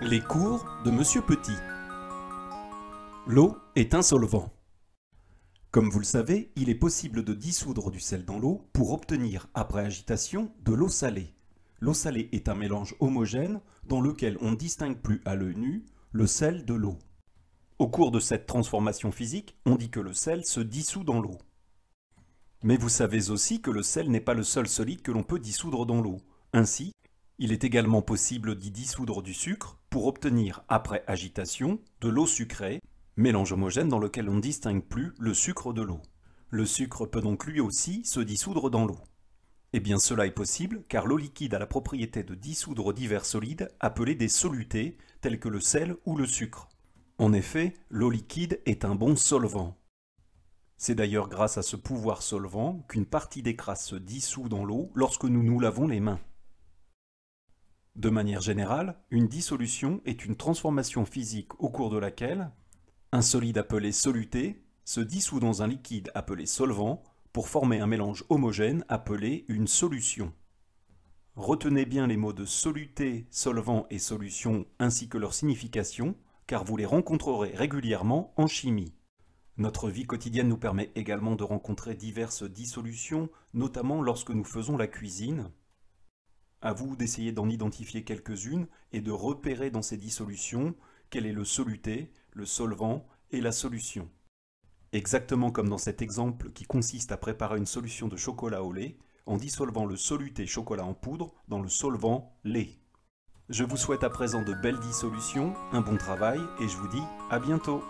Les cours de Monsieur Petit. L'eau est un solvant. Comme vous le savez, il est possible de dissoudre du sel dans l'eau pour obtenir, après agitation, de l'eau salée. L'eau salée est un mélange homogène dans lequel on ne distingue plus à l'œil nu le sel de l'eau. Au cours de cette transformation physique, on dit que le sel se dissout dans l'eau. Mais vous savez aussi que le sel n'est pas le seul solide que l'on peut dissoudre dans l'eau. Ainsi, il est également possible d'y dissoudre du sucre pour obtenir, après agitation, de l'eau sucrée, mélange homogène dans lequel on ne distingue plus le sucre de l'eau. Le sucre peut donc lui aussi se dissoudre dans l'eau. Eh bien cela est possible car l'eau liquide a la propriété de dissoudre divers solides appelés des solutés tels que le sel ou le sucre. En effet, l'eau liquide est un bon solvant. C'est d'ailleurs grâce à ce pouvoir solvant qu'une partie des crasses se dissout dans l'eau lorsque nous nous lavons les mains. De manière générale, une dissolution est une transformation physique au cours de laquelle un solide appelé soluté se dissout dans un liquide appelé solvant pour former un mélange homogène appelé une solution. Retenez bien les mots de soluté, solvant et solution ainsi que leur signification, car vous les rencontrerez régulièrement en chimie. Notre vie quotidienne nous permet également de rencontrer diverses dissolutions, notamment lorsque nous faisons la cuisine, à vous d'essayer d'en identifier quelques-unes et de repérer dans ces dissolutions quel est le soluté, le solvant et la solution. Exactement comme dans cet exemple qui consiste à préparer une solution de chocolat au lait en dissolvant le soluté chocolat en poudre dans le solvant lait. Je vous souhaite à présent de belles dissolutions, un bon travail et je vous dis à bientôt